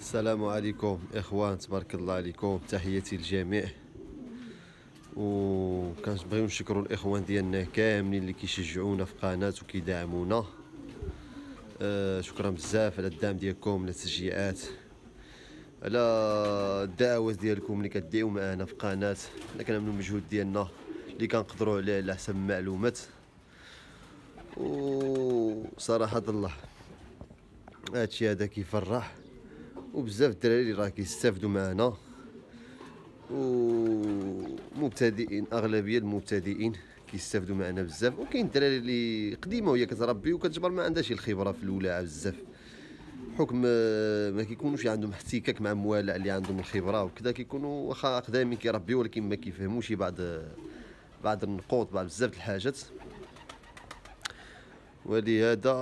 السلام عليكم اخوان تبارك الله عليكم تحياتي للجميع كنبغيو نشكروا الاخوان ديالنا كاملين اللي كيشجعونا في قناه وكيدعمونا آه شكرا بزاف على الدعم ديالكم على التشجيعات على الدعوات ديالكم اللي كديو معنا في قناه حنا كنعملوا المجهود ديالنا اللي كنقدروا عليه على حسب المعلومات وصراحه الله هادشي هذا كيفرح وبزاف الدراري اللي راه كيستافدوا معنا ومبتدئين اغلبيه المبتدئين كيستافدوا معنا بزاف وكاين الدراري اللي قديمه وهي كتربي وكتجبر ما عندها شي الخبره في الولاعه بزاف حكم ما كيكونوش عندهم احتكاك مع موالع اللي عندهم الخبره وكذا كيكونوا واخا قدامين كيربيو ولكن ما كيفهموش بعض بعض النقوط بعض بزاف الحاجات ولهذا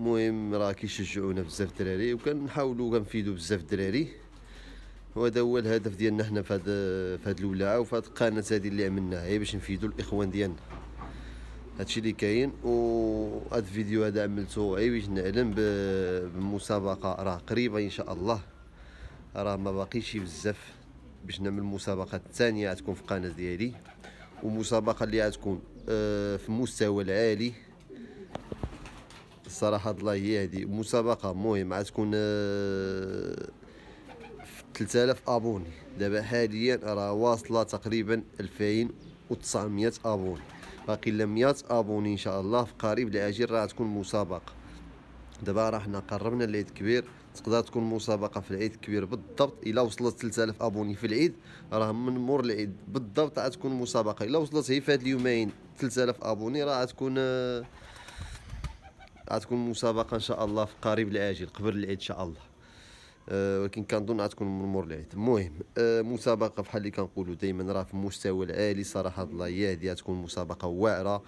المهم راه كيشجعونا بزاف الدراري وكنحاولوا كنفيدوا بزاف الدراري وهذا هو الهدف ديالنا حنا في هاد في هذه الولاعه وفي هاد القناه هذه اللي عملناها هي باش نفيدوا الاخوان ديالنا هادشي اللي كاين و هاد الفيديو هذا عملته غير باش نعلم بمسابقه راه قريبه ان شاء الله راه ما باقيش بزاف باش نعمل المسابقه الثانيه غتكون في القناه ديالي ومسابقه اللي غتكون آه، في المستوى العالي الصراحه الله هي هذه مسابقه مهم عاد في 3000 ابوني دابا حاليا راه واصله تقريبا 2900 ابوني باقي لا 100 ابوني ان شاء الله في قريب الاجل راه تكون مسابقه دابا راه حنا قربنا العيد كبير تقدر تكون مسابقه في العيد كبير بالضبط الا وصلت 3000 ابوني في العيد راه من مور العيد بالضبط غتكون مسابقه الا وصلت هي في هاد اليومين 3000 ابوني راه غتكون آه، غتكون مسابقه ان شاء الله في قريب العاجل قبل العيد ان شاء الله أه ولكن كنظن غتكون من مور العيد المهم أه مسابقه بحال اللي كنقولوا دائما راه في المستوى العالي صراحه الله يهدي غتكون مسابقه واعره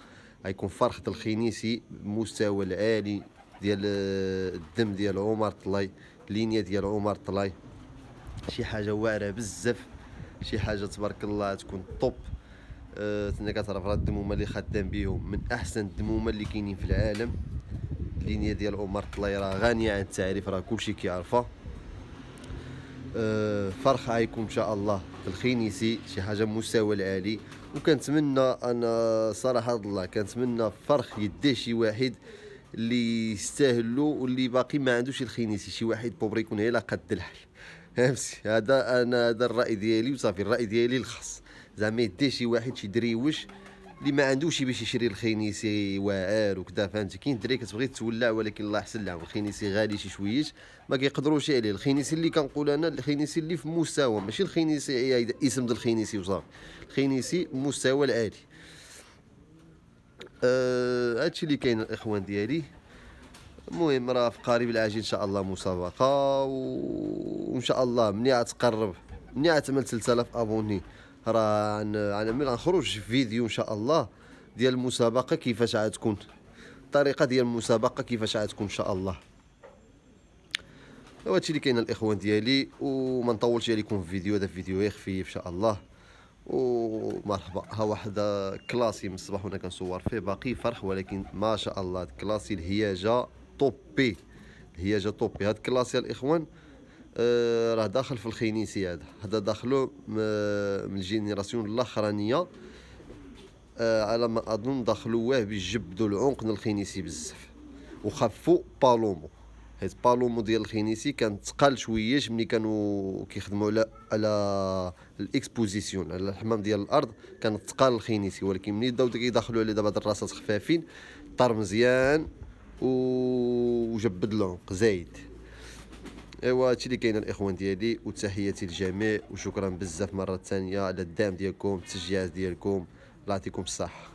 غيكون فرحه الخنيسي المستوى العالي ديال أه، الدم ديال عمر طلاي لينيا ديال عمر طلاي شي حاجه واعره بزاف شي حاجه تبارك الله تكون طوب أه تنا كتعرف راه الدمومه اللي خدام بيهم من احسن الدمومه اللي كاينين في العالم اللينيه ديال عمر طلاي راه غانيه عن التعريف راه كلشي كيعرفها أه فرخه غيكون ان شاء الله في الخينيسي شي حاجه مستوى العالي وكنتمنى انا صراحه الله كنتمنى فرخ يديه شي واحد اللي يستاهلو واللي باقي ما عندوش الخينيسي شي واحد بوبري يكون هي قد الحل فهمتي هذا انا هذا الراي ديالي وصافي الراي ديالي الخاص زعما يديه شي واحد شي دريوش اللي ما عندوش باش يشري الخينيسي واعر وكذا فهمتي كاين دري كتبغي تولع ولكن الله احسن لهم الخينيسي غالي شي شويه ما كيقدروش عليه الخينيسي اللي كنقول انا الخينيسي اللي في مستوى ماشي الخينيسي إيه، اسم ديال الخينيسي وصافي الخينيسي مستوى العالي آه هادشي اللي كاين الاخوان ديالي المهم راه في قريب العاجل ان شاء الله مسابقه وان شاء الله ملي عتقرب ملي عتعمل 3000 ابوني راه غنعمل غنخرج فيديو ان شاء الله ديال المسابقه كيفاش غتكون الطريقه ديال المسابقه كيفاش غتكون ان شاء الله هو هادشي اللي كاين الاخوان ديالي وما نطولش عليكم في الفيديو هذا فيديو خفيف ان شاء الله ومرحبا ها واحد كلاسي من الصباح وانا كنصور فيه باقي فرح ولكن ما شاء الله كلاسي الهياجه طوبي الهياجه طوبي هاد كلاسي الاخوان آه، راه داخل في الخينيسي هذا هذا داخلو من الجينيراسيون الاخرانيه آه على ما اظن واه باش جبدوا من الخينيسي بزاف وخفوا بالومو حيت بالومو ديال الخينيسي كان تقال شويه ملي كانوا كيخدموا على على الاكسبوزيسيون على الحمام ديال الارض كان تقال الخينيسي ولكن ملي بداو كيدخلوا عليه دابا الرصاص خفافين طار مزيان وجبد العنق زايد ايوا هادشي اللي كاين الاخوان ديالي وتحياتي للجميع وشكرا بزاف مره ثانيه على الدعم ديالكم التشجيعات ديالكم الله يعطيكم الصحه